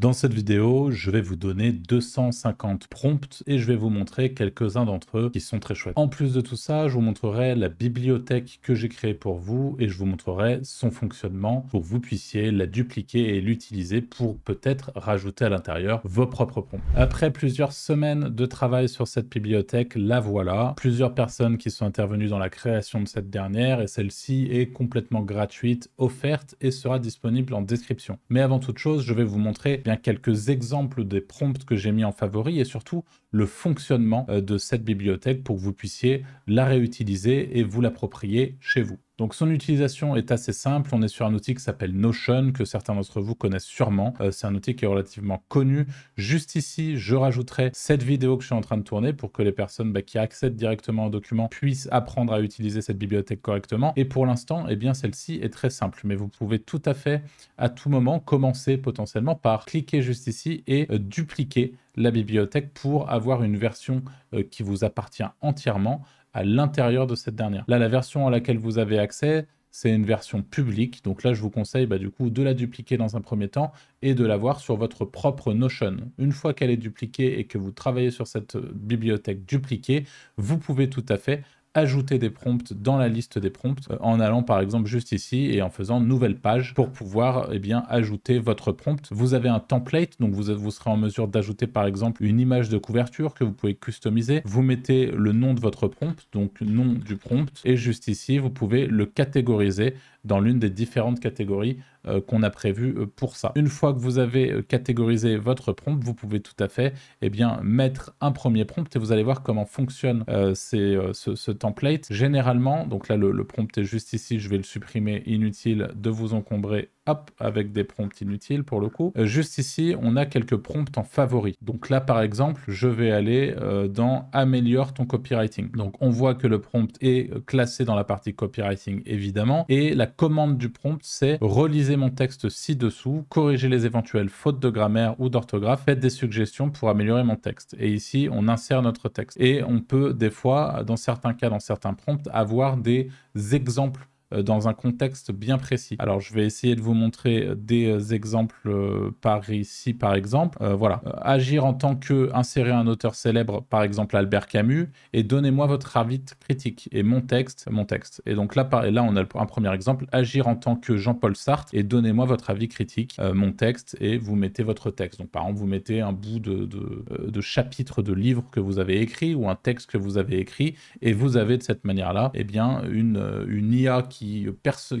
Dans cette vidéo, je vais vous donner 250 prompts et je vais vous montrer quelques-uns d'entre eux qui sont très chouettes. En plus de tout ça, je vous montrerai la bibliothèque que j'ai créée pour vous et je vous montrerai son fonctionnement pour que vous puissiez la dupliquer et l'utiliser pour peut-être rajouter à l'intérieur vos propres prompts. Après plusieurs semaines de travail sur cette bibliothèque, la voilà. Plusieurs personnes qui sont intervenues dans la création de cette dernière et celle-ci est complètement gratuite, offerte et sera disponible en description. Mais avant toute chose, je vais vous montrer quelques exemples des prompts que j'ai mis en favori et surtout le fonctionnement euh, de cette bibliothèque pour que vous puissiez la réutiliser et vous l'approprier chez vous. Donc son utilisation est assez simple, on est sur un outil qui s'appelle Notion, que certains d'entre vous connaissent sûrement, euh, c'est un outil qui est relativement connu. Juste ici, je rajouterai cette vidéo que je suis en train de tourner pour que les personnes bah, qui accèdent directement au document puissent apprendre à utiliser cette bibliothèque correctement. Et pour l'instant, eh bien celle-ci est très simple, mais vous pouvez tout à fait à tout moment commencer potentiellement par cliquer juste ici et euh, dupliquer la bibliothèque pour avoir une version euh, qui vous appartient entièrement à l'intérieur de cette dernière. Là, la version à laquelle vous avez accès, c'est une version publique. Donc là, je vous conseille bah, du coup de la dupliquer dans un premier temps et de l'avoir sur votre propre Notion. Une fois qu'elle est dupliquée et que vous travaillez sur cette euh, bibliothèque dupliquée, vous pouvez tout à fait ajouter des prompts dans la liste des prompts euh, en allant par exemple juste ici et en faisant nouvelle page pour pouvoir eh bien ajouter votre prompt. Vous avez un template, donc vous, vous serez en mesure d'ajouter par exemple une image de couverture que vous pouvez customiser. Vous mettez le nom de votre prompt, donc nom du prompt, et juste ici, vous pouvez le catégoriser dans l'une des différentes catégories euh, qu'on a prévu euh, pour ça. Une fois que vous avez euh, catégorisé votre prompt, vous pouvez tout à fait eh bien, mettre un premier prompt et vous allez voir comment fonctionne ce, template. Généralement, donc là le prompt est juste ici, je vais le supprimer, inutile de vous encombrer avec des prompts inutiles pour le coup. Euh, juste ici, on a quelques prompts en favoris. Donc là, par exemple, je vais aller euh, dans améliore ton copywriting. Donc on voit que le prompt est euh, classé dans la partie copywriting, évidemment. Et la commande du prompt, c'est relisez mon texte ci-dessous, corriger les éventuelles fautes de grammaire ou d'orthographe, faites des suggestions pour améliorer mon texte. Et ici, on insère notre texte. Et on peut des fois, dans certains cas, dans certains prompts, avoir des exemples euh, dans un contexte bien précis. Alors je vais essayer de vous montrer euh, des euh, exemples par ici par exemple. voilà, agir en tant que insérer un auteur célèbre, par exemple Albert Camus, et donnez-moi votre avis critique et mon texte, mon texte. Et donc là, par, là on a un premier exemple, agir en tant que Jean-Paul Sartre et donnez-moi votre avis critique, mon texte et vous mettez votre texte. Donc par exemple vous mettez un bout de, chapitre de livre que vous avez écrit ou un texte que vous avez écrit et vous avez de cette manière là, eh bien une une IA qui euh,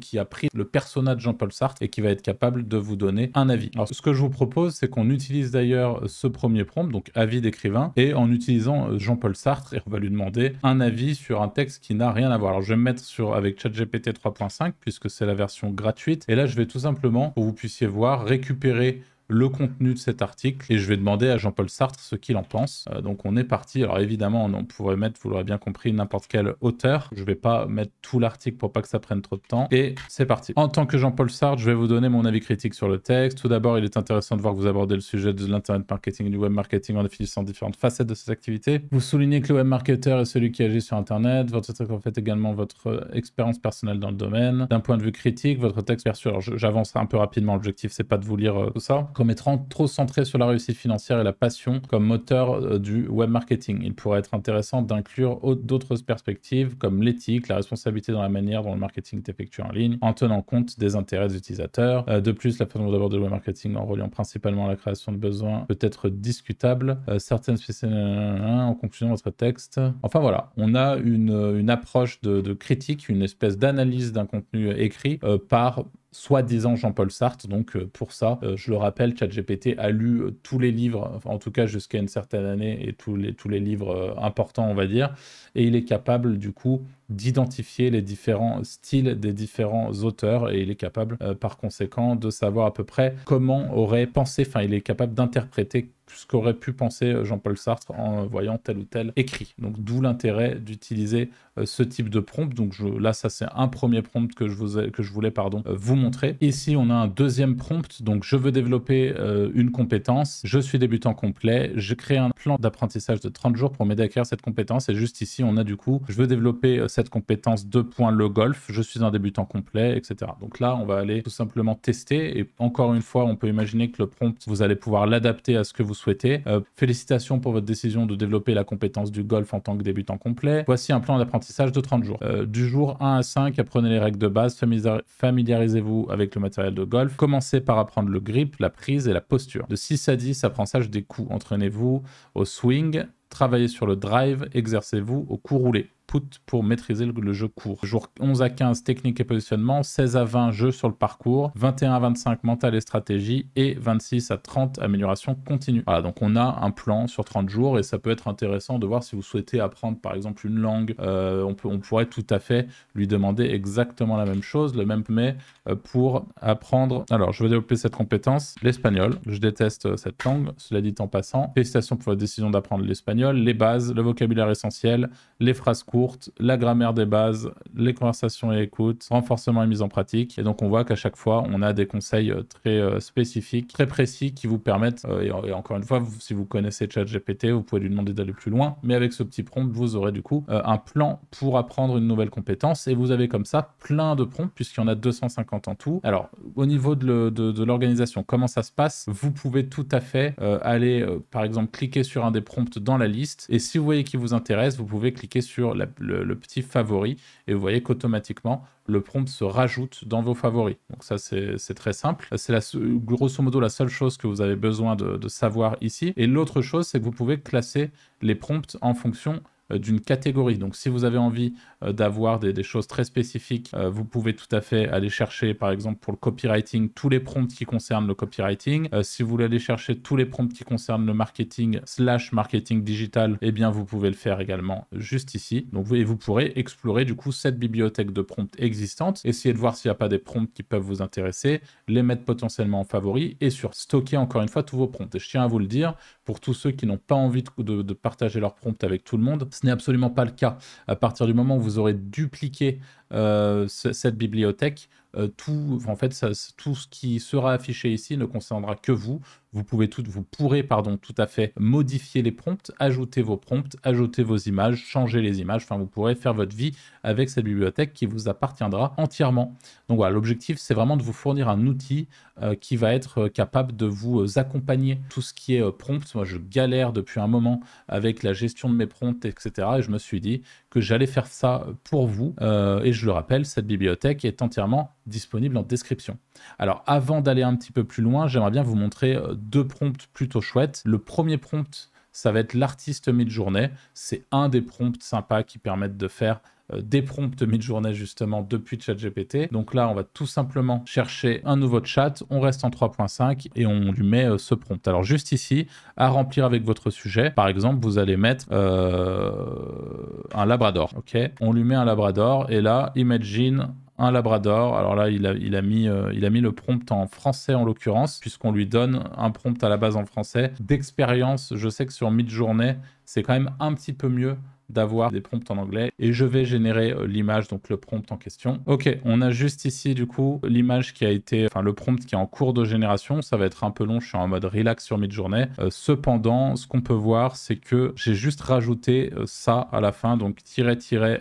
qui, a pris le personnage de Jean-Paul Sartre et qui va être capable de vous donner un avis. Alors, ce que je vous propose, c'est qu'on utilise d'ailleurs euh, ce premier prompt, donc avis d'écrivain, et en utilisant euh, Jean-Paul Sartre, on va lui demander un avis sur un texte qui n'a rien à voir. Alors, je vais me mettre sur, avec ChatGPT 3.5, puisque c'est la version gratuite, et là, je vais tout simplement, pour vous puissiez voir, récupérer le contenu de cet article et je vais demander à Jean-Paul Sartre ce qu'il en pense. Euh, donc on est parti. Alors évidemment, on pourrait mettre, vous l'aurez bien compris, n'importe quelle auteur. Je vais pas mettre tout l'article pour pas que ça prenne trop de temps. Et c'est parti. En tant que Jean-Paul Sartre, je vais vous donner mon avis critique sur le texte. Tout d'abord, il est intéressant de voir que vous abordez le sujet de l'internet marketing et du web marketing en définissant différentes facettes de cette activités Vous soulignez que le web marketer est celui qui agit sur internet. Votre texte fait également votre euh, expérience personnelle dans le domaine. D'un point de vue critique, votre texte bien sûr, j'avance un peu rapidement. L'objectif c'est pas de vous lire euh, tout ça comme trop centré sur la réussite financière et la passion comme moteur euh, du web marketing. Il pourrait être intéressant d'inclure d'autres perspectives comme l'éthique, la responsabilité dans la manière dont le marketing est effectué en ligne, en tenant compte des intérêts des utilisateurs. Euh, de plus, la façon d'aborder le web marketing en reliant principalement à la création de besoins peut être discutable. Euh, certaines en conclusion notre texte. Enfin voilà, on a une, une approche de, critique, une espèce d'analyse d'un contenu écrit par soi-disant Jean-Paul Sartre. Donc euh, pour ça, euh, je le rappelle, GPT a lu euh, tous les livres, en tout cas jusqu'à une certaine année, et tous les, tous les livres importants, on va dire. Et il est capable du coup d'identifier les différents styles des différents auteurs et il est capable euh, par conséquent de savoir à peu près comment aurait pensé, enfin il est capable d'interpréter ce qu'aurait pu penser euh, Jean-Paul Sartre en voyant tel ou tel écrit. Donc d'où l'intérêt d'utiliser euh, ce type de prompt. Donc je, là ça c'est un premier prompt que je, vous que je voulais pardon, vous montrer. Ici on a un deuxième prompt. Donc je veux développer une compétence. Je suis débutant complet. je crée un plan d'apprentissage de 30 jours pour m'aider à acquérir cette compétence. Et juste ici on a du coup je veux développer compétence de points le golf, je suis un débutant complet, etc. Donc là, on va aller tout simplement tester. Et encore une fois, on peut imaginer que le prompt, vous allez pouvoir l'adapter à ce que vous souhaitez. Euh, félicitations pour votre décision de développer la compétence du golf en tant que débutant complet. Voici un plan d'apprentissage de 30 jours. Euh, du jour 1 à 5, apprenez les règles de base, familiarisez-vous avec le matériel de golf. Commencez par apprendre le grip, la prise et la posture. De 6 à 10, apprentissage des coups. Entraînez-vous au swing, Travaillez sur le drive, exercez-vous au cours roulé. Put pour maîtriser le, jeu court. Jour 11 à 15, technique et positionnement. 16 à 20, jeu sur le parcours. 21 à 25, mental et stratégie. Et 26 à 30, amélioration continue. Voilà, donc on a un plan sur 30 jours et ça peut être intéressant de voir si vous souhaitez apprendre par exemple une langue. Euh, on, peut, on pourrait tout à fait lui demander exactement la même chose, le même mais euh, pour apprendre. Alors, je veux développer cette compétence, l'espagnol. Je déteste euh, cette langue, cela dit en passant. Félicitations pour votre décision d'apprendre l'espagnol les bases, le vocabulaire essentiel, les phrases courtes, la grammaire des bases, les conversations et écoutes, renforcement et mise en pratique. Et donc on voit qu'à chaque fois, on a des conseils euh, très euh, spécifiques, très précis qui vous permettent, euh, et encore une fois, si vous connaissez ChatGPT, vous pouvez lui demander d'aller plus loin, mais avec ce petit prompt, vous aurez du coup un plan pour apprendre une nouvelle compétence et vous avez comme ça plein de prompts puisqu'il y en a 250 en tout. Alors au niveau de l'organisation, comment ça se passe Vous pouvez tout à fait aller, par exemple, cliquer sur un des prompts dans la liste. Et si vous voyez qui vous intéresse, vous pouvez cliquer sur le, petit favori et vous voyez qu'automatiquement le prompt se rajoute dans vos favoris. Donc ça c'est très simple. C'est grosso modo la seule chose que vous avez besoin de, de savoir ici. Et l'autre chose c'est que vous pouvez classer les prompts en fonction euh, d'une catégorie. Donc si vous avez envie euh, d'avoir des, choses très spécifiques, euh, vous pouvez tout à fait aller chercher par exemple pour le copywriting tous les prompts qui concernent le copywriting. si vous voulez aller chercher tous les prompts qui concernent le marketing slash marketing digital, eh bien vous pouvez le faire également juste ici. Donc vous, et vous pourrez explorer du coup cette bibliothèque de prompts existantes... essayer de voir s'il n'y a pas des prompts qui peuvent vous intéresser, les mettre potentiellement en favori et sur stocker encore une fois tous vos prompts. Et je tiens à vous le dire, pour tous ceux qui n'ont pas envie de, de partager leurs prompts avec tout le monde, ce n'est absolument pas le cas. À partir du moment où vous aurez dupliqué euh, cette bibliothèque, euh, tout, en fait, tout ce qui sera affiché ici ne concernera que vous. Vous, pouvez tout, vous pourrez pardon, tout à fait modifier les prompts, ajouter vos prompts, ajouter vos images, changer les images. Enfin, vous pourrez faire votre vie avec cette bibliothèque qui vous appartiendra entièrement. Donc voilà, l'objectif, c'est vraiment de vous fournir un outil euh, qui va être capable de vous accompagner. Tout ce qui est prompts, prompt, moi, je galère depuis un moment avec la gestion de mes prompts, etc. Et je me suis dit que j'allais faire ça pour vous. Euh, et je le rappelle, cette bibliothèque est entièrement disponible en description. Alors avant d'aller un petit peu plus loin, j'aimerais bien vous montrer euh, deux prompts plutôt chouettes. Le premier prompt, ça va être l'artiste mid-journée. C'est un des prompts sympas qui permettent de faire euh, des prompts mid-journée justement depuis ChatGPT. Donc là, on va tout simplement chercher un nouveau chat, on reste en 3.5 et on lui met euh, ce prompt. Alors juste ici, à remplir avec votre sujet, par exemple, vous allez mettre euh, un labrador. Ok, on lui met un labrador et là, imagine un labrador. Alors là, il a, mis, il a mis le prompt en français en l'occurrence, puisqu'on lui donne un prompt à la base en français. D'expérience, je sais que sur mid-journée, c'est quand même un petit peu mieux d'avoir des prompts en anglais et je vais générer euh, l'image, donc le prompt en question. Ok, on a juste ici du coup l'image qui a été, enfin le prompt qui est en cours de génération. Ça va être un peu long, je suis en mode relax sur mid-journée. Euh, cependant, ce qu'on peut voir, c'est que j'ai juste rajouté euh, ça à la fin, donc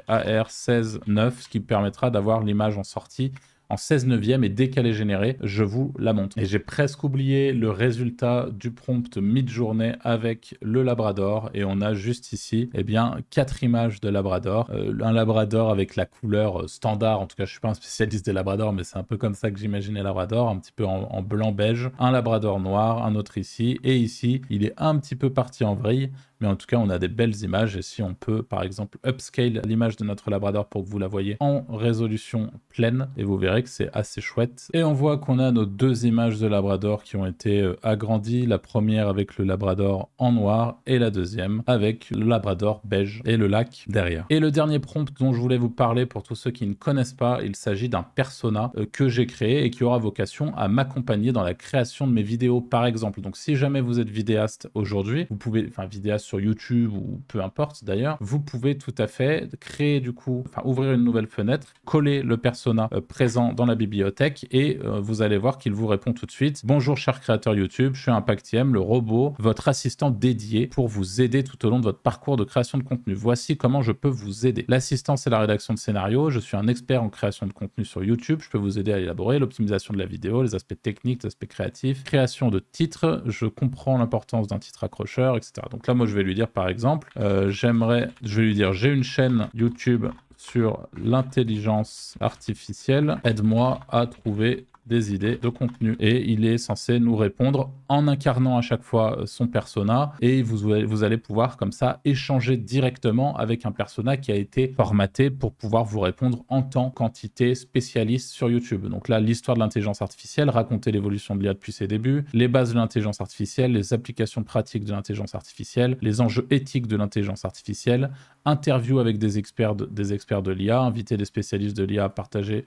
ar 169 ce qui permettra d'avoir l'image en sortie en 16 neuvième et dès qu'elle est générée, je vous la montre. Et j'ai presque oublié le résultat du prompt mid-journée avec le Labrador et on a juste ici eh bien quatre images de Labrador. Euh, un Labrador avec la couleur standard, en tout cas je suis pas un spécialiste des Labrador mais c'est un peu comme ça que j'imaginais Labrador, un petit peu en, en blanc beige, un Labrador noir, un autre ici et ici il est un petit peu parti en vrille mais en tout cas, on a des belles images. Et si on peut, par exemple, upscale l'image de notre Labrador pour que vous la voyez en résolution pleine, et vous verrez que c'est assez chouette. Et on voit qu'on a nos deux images de Labrador qui ont été euh, agrandies. La première avec le Labrador en noir et la deuxième avec le Labrador beige et le lac derrière. Et le dernier prompt dont je voulais vous parler pour tous ceux qui ne connaissent pas, il s'agit d'un persona euh, que j'ai créé et qui aura vocation à m'accompagner dans la création de mes vidéos par exemple. Donc si jamais vous êtes vidéaste aujourd'hui, vous pouvez, enfin vidéaste sur YouTube ou peu importe d'ailleurs, vous pouvez tout à fait créer du coup, enfin ouvrir une nouvelle fenêtre, coller le persona euh, présent dans la bibliothèque et euh, vous allez voir qu'il vous répond tout de suite. Bonjour cher créateur YouTube, je suis Impactiem, le robot, votre assistant dédié pour vous aider tout au long de votre parcours de création de contenu. Voici comment je peux vous aider. L'assistance et la rédaction de scénario, je suis un expert en création de contenu sur YouTube, je peux vous aider à élaborer l'optimisation de la vidéo, les aspects techniques, les aspects créatifs, création de titres, je comprends l'importance d'un titre accrocheur, etc. Donc là moi je vais lui dire par exemple, euh, j'aimerais, je vais lui dire, j'ai une chaîne YouTube sur l'intelligence artificielle, aide-moi à trouver des idées de contenu. Et il est censé nous répondre en incarnant à chaque fois euh, son persona. Et vous, vous allez pouvoir comme ça échanger directement avec un persona qui a été formaté pour pouvoir vous répondre en tant qu'entité spécialiste sur YouTube. Donc là, l'histoire de l'intelligence artificielle, raconter l'évolution de l'IA depuis ses débuts, les bases de l'intelligence artificielle, les applications pratiques de l'intelligence artificielle, les enjeux éthiques de l'intelligence artificielle, interview avec des experts de, des de l'IA, inviter des spécialistes de l'IA à partager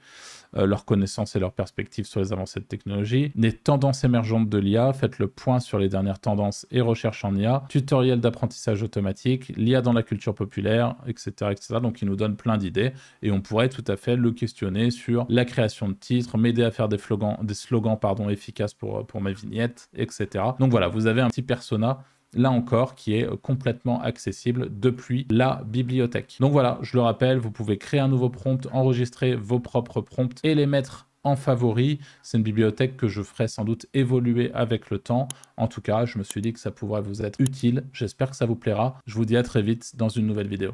euh, leurs connaissances et leurs perspectives sur les avancées de technologie, les tendances émergentes de l'IA, faites le point sur les dernières tendances et recherches en IA, tutoriel d'apprentissage automatique, l'IA dans la culture populaire, etc., etc. Donc il nous donne plein d'idées et on pourrait tout à fait le questionner sur la création de titres, m'aider à faire des slogans, des slogans pardon, efficaces pour, pour vignette, etc. Donc voilà, vous avez un petit persona là encore, qui est complètement accessible depuis la bibliothèque. Donc voilà, je le rappelle, vous pouvez créer un nouveau prompt, enregistrer vos propres prompts et les mettre en favori. C'est une bibliothèque que je ferai sans doute évoluer avec le temps. En tout cas, je me suis dit que ça pourrait vous être utile. J'espère que ça vous plaira. Je vous dis à très vite dans une nouvelle vidéo.